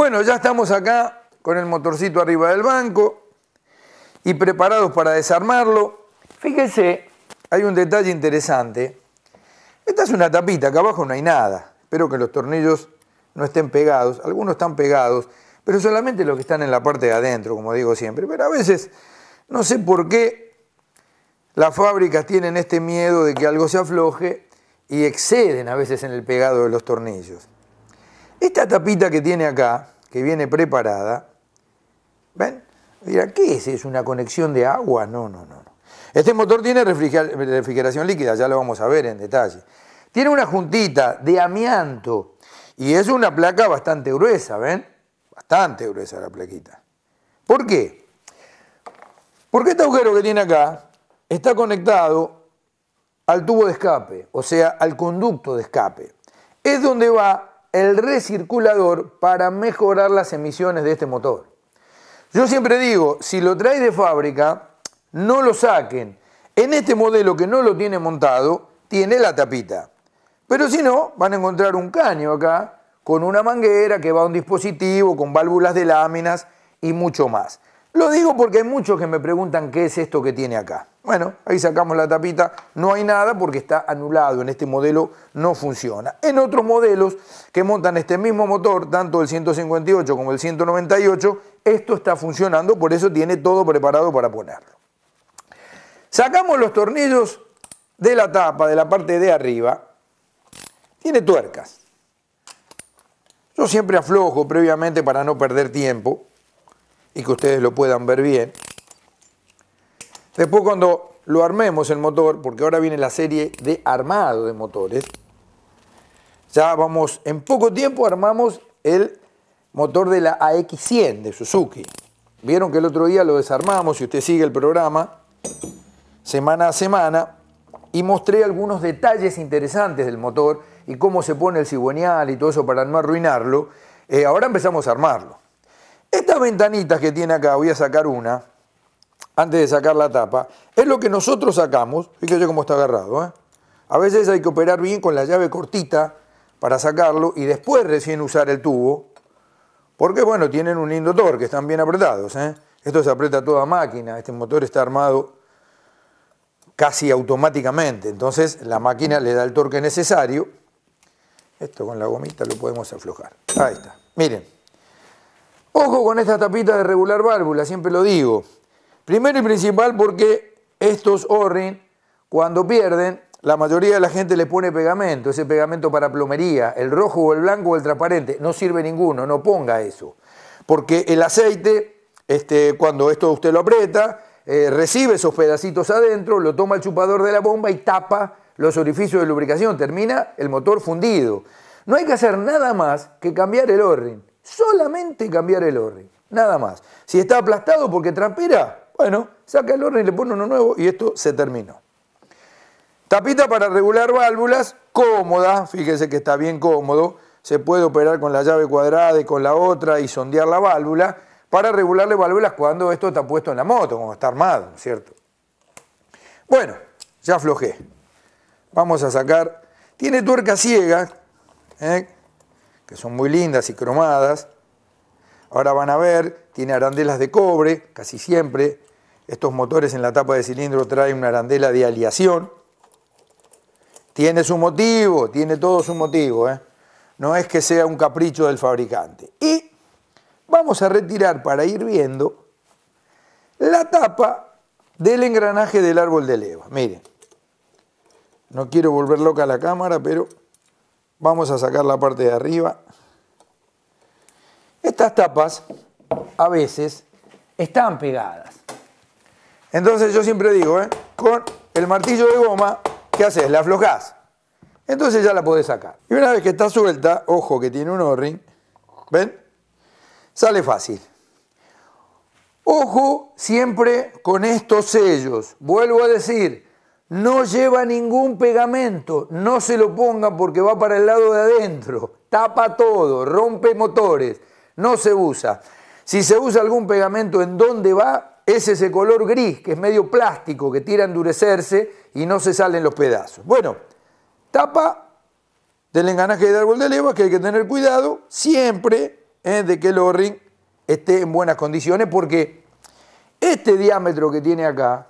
Bueno, ya estamos acá con el motorcito arriba del banco y preparados para desarmarlo. Fíjense, hay un detalle interesante. Esta es una tapita, acá abajo no hay nada. Espero que los tornillos no estén pegados. Algunos están pegados, pero solamente los que están en la parte de adentro, como digo siempre. Pero a veces, no sé por qué las fábricas tienen este miedo de que algo se afloje y exceden a veces en el pegado de los tornillos. Esta tapita que tiene acá, que viene preparada, ¿ven? Mira, ¿qué es? ¿Es una conexión de agua? No, no, no. Este motor tiene refrigeración líquida, ya lo vamos a ver en detalle. Tiene una juntita de amianto y es una placa bastante gruesa, ¿ven? Bastante gruesa la plaquita. ¿Por qué? Porque este agujero que tiene acá está conectado al tubo de escape, o sea, al conducto de escape. Es donde va el recirculador para mejorar las emisiones de este motor. Yo siempre digo, si lo traes de fábrica, no lo saquen. En este modelo que no lo tiene montado, tiene la tapita. Pero si no, van a encontrar un caño acá con una manguera que va a un dispositivo, con válvulas de láminas y mucho más. Lo digo porque hay muchos que me preguntan qué es esto que tiene acá. Bueno, ahí sacamos la tapita, no hay nada porque está anulado, en este modelo no funciona. En otros modelos que montan este mismo motor, tanto el 158 como el 198, esto está funcionando, por eso tiene todo preparado para ponerlo. Sacamos los tornillos de la tapa, de la parte de arriba, tiene tuercas. Yo siempre aflojo previamente para no perder tiempo y que ustedes lo puedan ver bien. Después cuando lo armemos el motor, porque ahora viene la serie de armado de motores, ya vamos, en poco tiempo armamos el motor de la AX100 de Suzuki. Vieron que el otro día lo desarmamos, si usted sigue el programa, semana a semana, y mostré algunos detalles interesantes del motor y cómo se pone el cigüeñal y todo eso para no arruinarlo. Eh, ahora empezamos a armarlo. Estas ventanitas que tiene acá, voy a sacar una, antes de sacar la tapa, es lo que nosotros sacamos, fíjate cómo está agarrado, ¿eh? a veces hay que operar bien con la llave cortita para sacarlo y después recién usar el tubo, porque bueno, tienen un lindo torque, están bien apretados, ¿eh? esto se aprieta toda máquina, este motor está armado casi automáticamente, entonces la máquina le da el torque necesario, esto con la gomita lo podemos aflojar, ahí está, miren, ojo con esta tapita de regular válvula, siempre lo digo, Primero y principal porque estos o cuando pierden, la mayoría de la gente le pone pegamento, ese pegamento para plomería, el rojo o el blanco o el transparente, no sirve ninguno, no ponga eso. Porque el aceite, este, cuando esto usted lo aprieta, eh, recibe esos pedacitos adentro, lo toma el chupador de la bomba y tapa los orificios de lubricación, termina el motor fundido. No hay que hacer nada más que cambiar el o solamente cambiar el o nada más. Si está aplastado porque transpira, bueno, saca el horno y le pone uno nuevo y esto se terminó. Tapita para regular válvulas, cómoda, fíjese que está bien cómodo, se puede operar con la llave cuadrada y con la otra y sondear la válvula para regularle válvulas cuando esto está puesto en la moto, como está armado, ¿cierto? Bueno, ya aflojé. Vamos a sacar, tiene tuercas ciega, ¿eh? que son muy lindas y cromadas. Ahora van a ver, tiene arandelas de cobre, casi siempre, estos motores en la tapa de cilindro traen una arandela de aleación. Tiene su motivo, tiene todo su motivo. ¿eh? No es que sea un capricho del fabricante. Y vamos a retirar para ir viendo la tapa del engranaje del árbol de leva. Miren, no quiero volver loca la cámara, pero vamos a sacar la parte de arriba. Estas tapas a veces están pegadas. Entonces yo siempre digo, ¿eh? con el martillo de goma, ¿qué haces? La aflojás. Entonces ya la podés sacar. Y una vez que está suelta, ojo que tiene un o-ring, ¿ven? Sale fácil. Ojo siempre con estos sellos. Vuelvo a decir, no lleva ningún pegamento. No se lo ponga porque va para el lado de adentro. Tapa todo, rompe motores. No se usa. Si se usa algún pegamento, ¿en dónde va? es ese color gris que es medio plástico, que tira a endurecerse y no se salen los pedazos. Bueno, tapa del enganaje de árbol de levas que hay que tener cuidado siempre ¿eh? de que el o esté en buenas condiciones porque este diámetro que tiene acá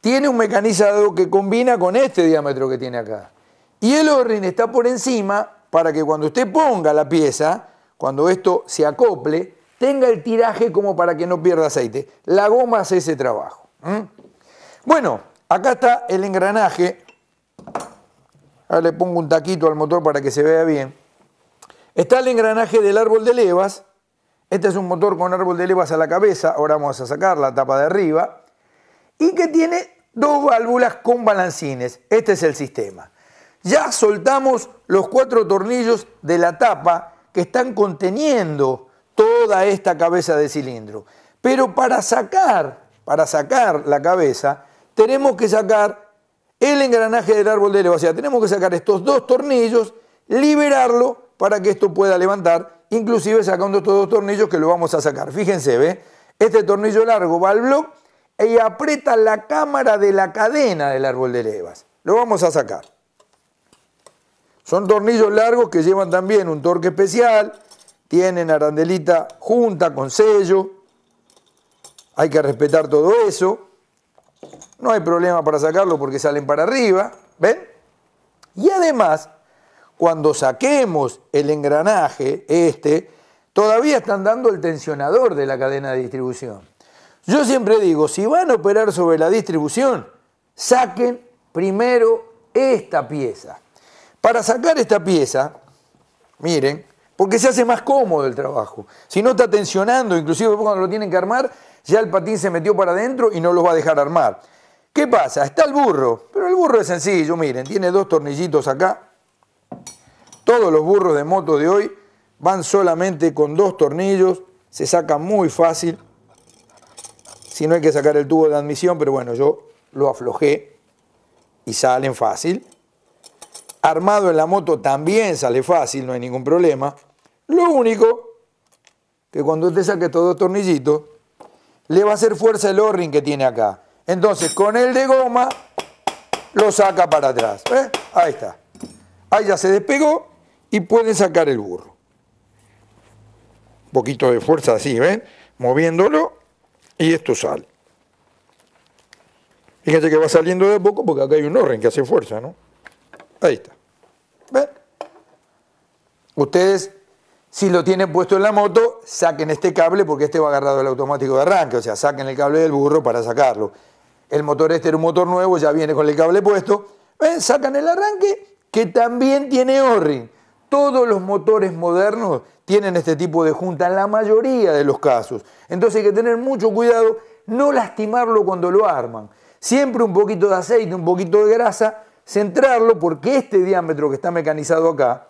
tiene un mecanizado que combina con este diámetro que tiene acá. Y el o está por encima para que cuando usted ponga la pieza, cuando esto se acople, tenga el tiraje como para que no pierda aceite. La goma hace ese trabajo. Bueno, acá está el engranaje. Ahora le pongo un taquito al motor para que se vea bien. Está el engranaje del árbol de levas. Este es un motor con árbol de levas a la cabeza. Ahora vamos a sacar la tapa de arriba. Y que tiene dos válvulas con balancines. Este es el sistema. Ya soltamos los cuatro tornillos de la tapa que están conteniendo toda esta cabeza de cilindro. Pero para sacar, para sacar la cabeza, tenemos que sacar el engranaje del árbol de sea, Tenemos que sacar estos dos tornillos, liberarlo para que esto pueda levantar, inclusive sacando estos dos tornillos que lo vamos a sacar. Fíjense, ¿ve? Este tornillo largo va al bloque y aprieta la cámara de la cadena del árbol de levas. Lo vamos a sacar. Son tornillos largos que llevan también un torque especial, tienen arandelita junta con sello, hay que respetar todo eso, no hay problema para sacarlo porque salen para arriba, ¿ven? Y además, cuando saquemos el engranaje este, todavía están dando el tensionador de la cadena de distribución. Yo siempre digo, si van a operar sobre la distribución, saquen primero esta pieza. Para sacar esta pieza, miren, porque se hace más cómodo el trabajo. Si no está tensionando, inclusive cuando lo tienen que armar, ya el patín se metió para adentro y no los va a dejar armar. ¿Qué pasa? Está el burro, pero el burro es sencillo, miren, tiene dos tornillitos acá. Todos los burros de moto de hoy van solamente con dos tornillos, se saca muy fácil. Si no hay que sacar el tubo de admisión, pero bueno, yo lo aflojé y salen fácil. Armado en la moto también sale fácil, no hay ningún problema. Lo único que cuando usted saque estos dos tornillitos, le va a hacer fuerza el o que tiene acá. Entonces, con el de goma, lo saca para atrás. ¿eh? Ahí está. Ahí ya se despegó y puede sacar el burro. Un poquito de fuerza así, ¿ven? Moviéndolo y esto sale. Fíjense que va saliendo de poco porque acá hay un orden que hace fuerza, ¿no? Ahí está. Ustedes, si lo tienen puesto en la moto, saquen este cable porque este va agarrado al automático de arranque. O sea, saquen el cable del burro para sacarlo. El motor este era un motor nuevo, ya viene con el cable puesto. ¿Ven? Sacan el arranque que también tiene o Todos los motores modernos tienen este tipo de junta en la mayoría de los casos. Entonces hay que tener mucho cuidado, no lastimarlo cuando lo arman. Siempre un poquito de aceite, un poquito de grasa centrarlo porque este diámetro que está mecanizado acá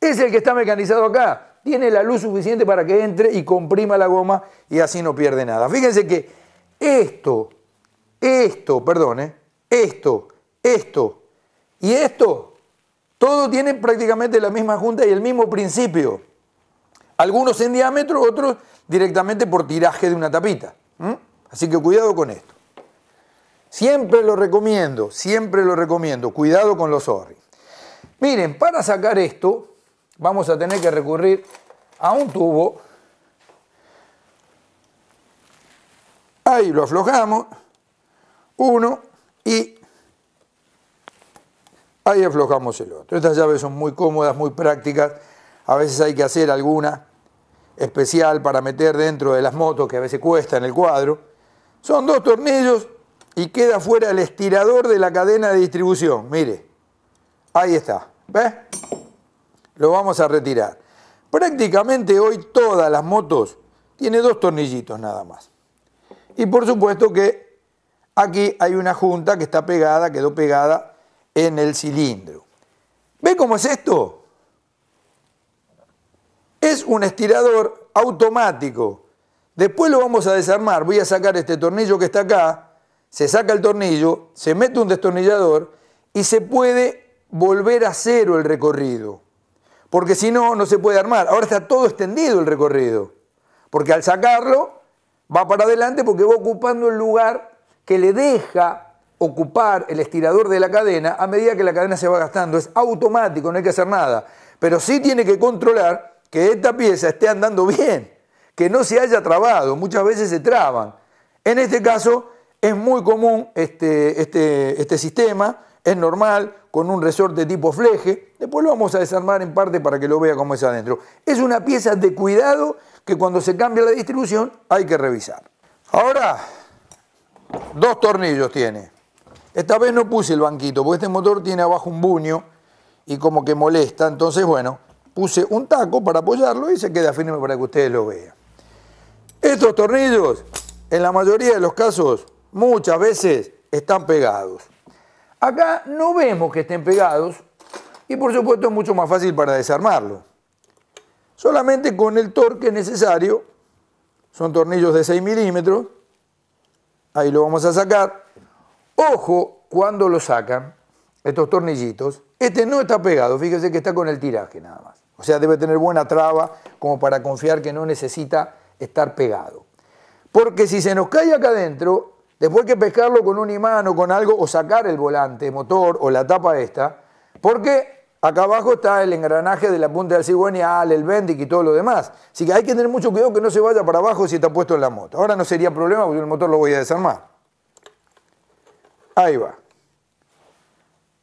es el que está mecanizado acá. Tiene la luz suficiente para que entre y comprima la goma y así no pierde nada. Fíjense que esto, esto, perdone, esto, esto y esto, todo tiene prácticamente la misma junta y el mismo principio. Algunos en diámetro, otros directamente por tiraje de una tapita. Así que cuidado con esto. Siempre lo recomiendo, siempre lo recomiendo. Cuidado con los orris. Miren, para sacar esto vamos a tener que recurrir a un tubo. Ahí lo aflojamos. Uno y ahí aflojamos el otro. Estas llaves son muy cómodas, muy prácticas. A veces hay que hacer alguna especial para meter dentro de las motos que a veces cuesta en el cuadro. Son dos tornillos y queda fuera el estirador de la cadena de distribución. Mire, ahí está. ¿Ves? Lo vamos a retirar. Prácticamente hoy todas las motos tiene dos tornillitos nada más. Y por supuesto que aquí hay una junta que está pegada, quedó pegada en el cilindro. ¿Ve cómo es esto? Es un estirador automático. Después lo vamos a desarmar. Voy a sacar este tornillo que está acá se saca el tornillo, se mete un destornillador y se puede volver a cero el recorrido. Porque si no, no se puede armar. Ahora está todo extendido el recorrido. Porque al sacarlo, va para adelante porque va ocupando el lugar que le deja ocupar el estirador de la cadena a medida que la cadena se va gastando. Es automático, no hay que hacer nada. Pero sí tiene que controlar que esta pieza esté andando bien, que no se haya trabado. Muchas veces se traban. En este caso, es muy común este, este, este, sistema, es normal, con un resorte tipo fleje. Después lo vamos a desarmar en parte para que lo vea cómo es adentro. Es una pieza de cuidado que cuando se cambia la distribución hay que revisar. Ahora, dos tornillos tiene. Esta vez no puse el banquito, porque este motor tiene abajo un buño y como que molesta. Entonces, bueno, puse un taco para apoyarlo y se queda firme para que ustedes lo vean. Estos tornillos, en la mayoría de los casos, muchas veces están pegados. Acá no vemos que estén pegados y por supuesto es mucho más fácil para desarmarlo. Solamente con el torque necesario, son tornillos de 6 milímetros, ahí lo vamos a sacar. Ojo cuando lo sacan, estos tornillitos, este no está pegado, fíjense que está con el tiraje nada más. O sea, debe tener buena traba como para confiar que no necesita estar pegado. Porque si se nos cae acá adentro, Después que pescarlo con un imán o con algo, o sacar el volante, motor o la tapa esta, porque acá abajo está el engranaje de la punta del cigüeñal, el bendic y todo lo demás. Así que hay que tener mucho cuidado que no se vaya para abajo si está puesto en la moto. Ahora no sería problema porque el motor lo voy a desarmar. Ahí va.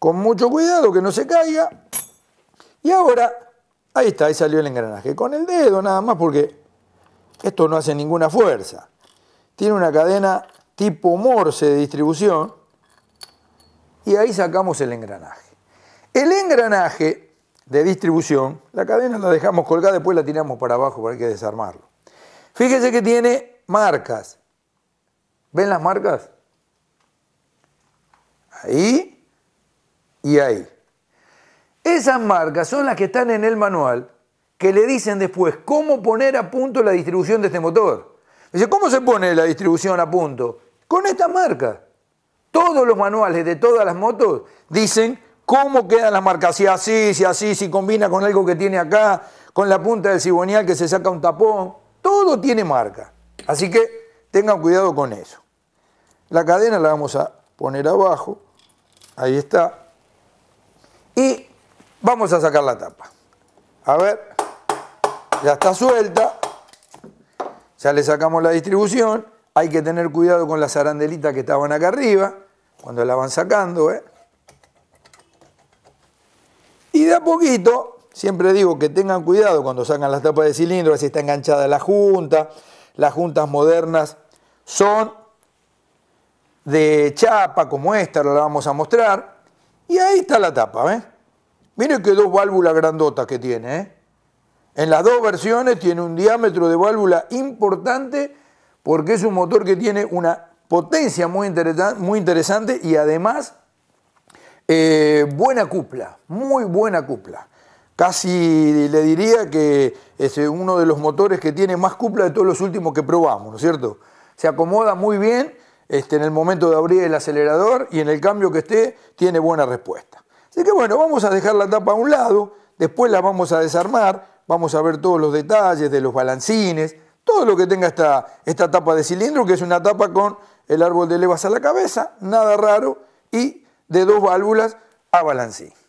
Con mucho cuidado que no se caiga. Y ahora, ahí está, ahí salió el engranaje. Con el dedo nada más porque esto no hace ninguna fuerza. Tiene una cadena tipo Morse de distribución, y ahí sacamos el engranaje. El engranaje de distribución, la cadena la dejamos colgada, después la tiramos para abajo para hay que desarmarlo. Fíjense que tiene marcas. ¿Ven las marcas? Ahí y ahí. Esas marcas son las que están en el manual que le dicen después cómo poner a punto la distribución de este motor. Dice, ¿cómo se pone la distribución a punto? Con esta marca. Todos los manuales de todas las motos dicen cómo queda la marca, si así, si así, si combina con algo que tiene acá, con la punta del cibonial que se saca un tapón. Todo tiene marca. Así que tengan cuidado con eso. La cadena la vamos a poner abajo. Ahí está. Y vamos a sacar la tapa. A ver. Ya está suelta. Ya le sacamos la distribución. Hay que tener cuidado con las arandelitas que estaban acá arriba, cuando la van sacando. ¿eh? Y de a poquito, siempre digo que tengan cuidado cuando sacan las tapas de cilindro, si está enganchada la junta. Las juntas modernas son de chapa como esta, la vamos a mostrar. Y ahí está la tapa, ¿ves? ¿eh? Miren que dos válvulas grandotas que tiene, ¿eh? En las dos versiones tiene un diámetro de válvula importante porque es un motor que tiene una potencia muy, muy interesante y además eh, buena cupla, muy buena cupla. Casi le diría que es este, uno de los motores que tiene más cupla de todos los últimos que probamos, ¿no es cierto? Se acomoda muy bien este, en el momento de abrir el acelerador y en el cambio que esté tiene buena respuesta. Así que bueno, vamos a dejar la tapa a un lado, después la vamos a desarmar, vamos a ver todos los detalles de los balancines, todo lo que tenga esta, tapa de cilindro, que es una tapa con el árbol de levas a la cabeza, nada raro, y de dos válvulas a balancín.